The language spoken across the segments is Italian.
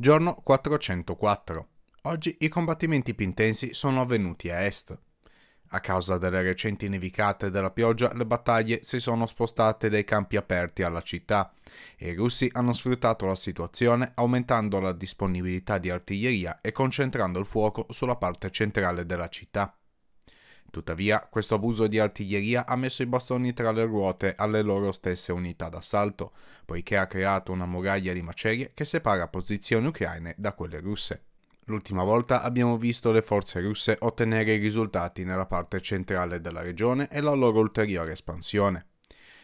giorno 404. Oggi i combattimenti più intensi sono avvenuti a est. A causa delle recenti nevicate e della pioggia, le battaglie si sono spostate dai campi aperti alla città e i russi hanno sfruttato la situazione aumentando la disponibilità di artiglieria e concentrando il fuoco sulla parte centrale della città. Tuttavia, questo abuso di artiglieria ha messo i bastoni tra le ruote alle loro stesse unità d'assalto, poiché ha creato una muraglia di macerie che separa posizioni ucraine da quelle russe. L'ultima volta abbiamo visto le forze russe ottenere i risultati nella parte centrale della regione e la loro ulteriore espansione.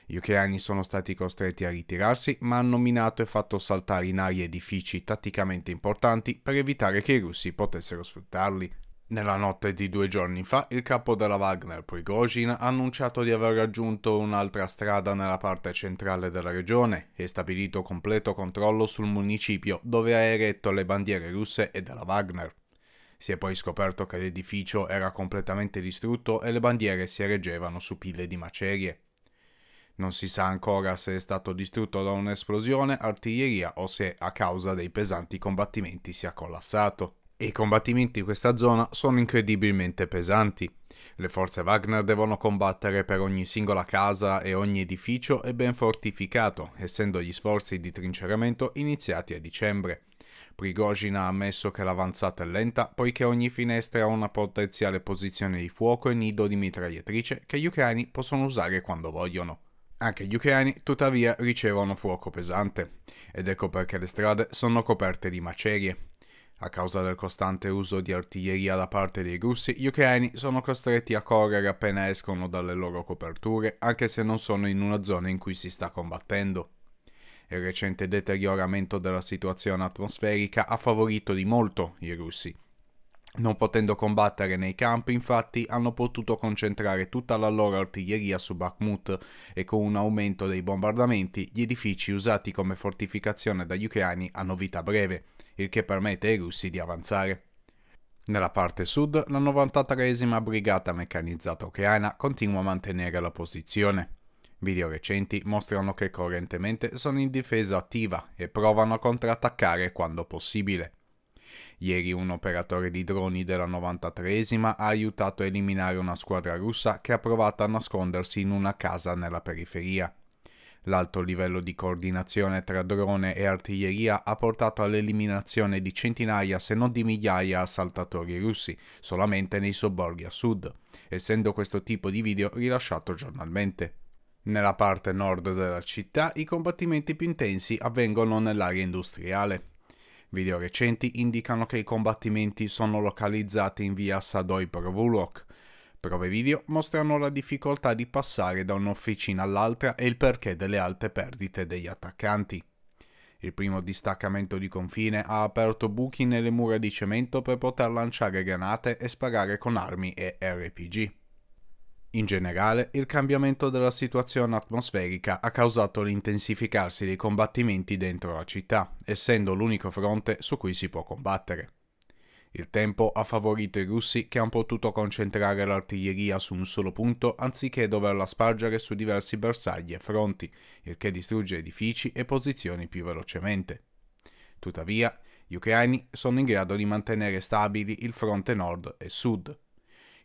Gli ucraini sono stati costretti a ritirarsi, ma hanno minato e fatto saltare in aria edifici tatticamente importanti per evitare che i russi potessero sfruttarli. Nella notte di due giorni fa, il capo della Wagner, Prigozhin, ha annunciato di aver raggiunto un'altra strada nella parte centrale della regione e stabilito completo controllo sul municipio dove ha eretto le bandiere russe e della Wagner. Si è poi scoperto che l'edificio era completamente distrutto e le bandiere si reggevano su pile di macerie. Non si sa ancora se è stato distrutto da un'esplosione, artiglieria o se a causa dei pesanti combattimenti sia collassato. I combattimenti in questa zona sono incredibilmente pesanti. Le forze Wagner devono combattere per ogni singola casa e ogni edificio è ben fortificato, essendo gli sforzi di trinceramento iniziati a dicembre. Prigozhin ha ammesso che l'avanzata è lenta poiché ogni finestra ha una potenziale posizione di fuoco e nido di mitragliatrice che gli ucraini possono usare quando vogliono. Anche gli ucraini tuttavia ricevono fuoco pesante, ed ecco perché le strade sono coperte di macerie. A causa del costante uso di artiglieria da parte dei russi, gli ucraini sono costretti a correre appena escono dalle loro coperture, anche se non sono in una zona in cui si sta combattendo. Il recente deterioramento della situazione atmosferica ha favorito di molto i russi, non potendo combattere nei campi, infatti, hanno potuto concentrare tutta la loro artiglieria su Bakhmut e con un aumento dei bombardamenti gli edifici usati come fortificazione dagli ucraini hanno vita breve, il che permette ai russi di avanzare. Nella parte sud, la 93esima Brigata Meccanizzata Ucraina continua a mantenere la posizione. Video recenti mostrano che correntemente sono in difesa attiva e provano a contrattaccare quando possibile. Ieri un operatore di droni della 93esima ha aiutato a eliminare una squadra russa che ha provato a nascondersi in una casa nella periferia. L'alto livello di coordinazione tra drone e artiglieria ha portato all'eliminazione di centinaia se non di migliaia assaltatori russi, solamente nei sobborghi a sud, essendo questo tipo di video rilasciato giornalmente. Nella parte nord della città i combattimenti più intensi avvengono nell'area industriale. Video recenti indicano che i combattimenti sono localizzati in via Sadoi Provulok. Prove video mostrano la difficoltà di passare da un'officina all'altra e il perché delle alte perdite degli attaccanti. Il primo distaccamento di confine ha aperto buchi nelle mura di cemento per poter lanciare granate e sparare con armi e RPG. In generale, il cambiamento della situazione atmosferica ha causato l'intensificarsi dei combattimenti dentro la città, essendo l'unico fronte su cui si può combattere. Il tempo ha favorito i russi che hanno potuto concentrare l'artiglieria su un solo punto anziché doverla spargere su diversi bersagli e fronti, il che distrugge edifici e posizioni più velocemente. Tuttavia, gli ucraini sono in grado di mantenere stabili il fronte nord e sud,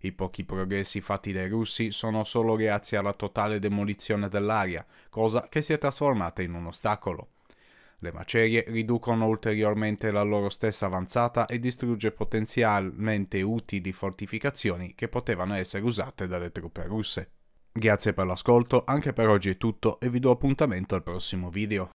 i pochi progressi fatti dai russi sono solo grazie alla totale demolizione dell'area, cosa che si è trasformata in un ostacolo. Le macerie riducono ulteriormente la loro stessa avanzata e distrugge potenzialmente utili fortificazioni che potevano essere usate dalle truppe russe. Grazie per l'ascolto, anche per oggi è tutto e vi do appuntamento al prossimo video.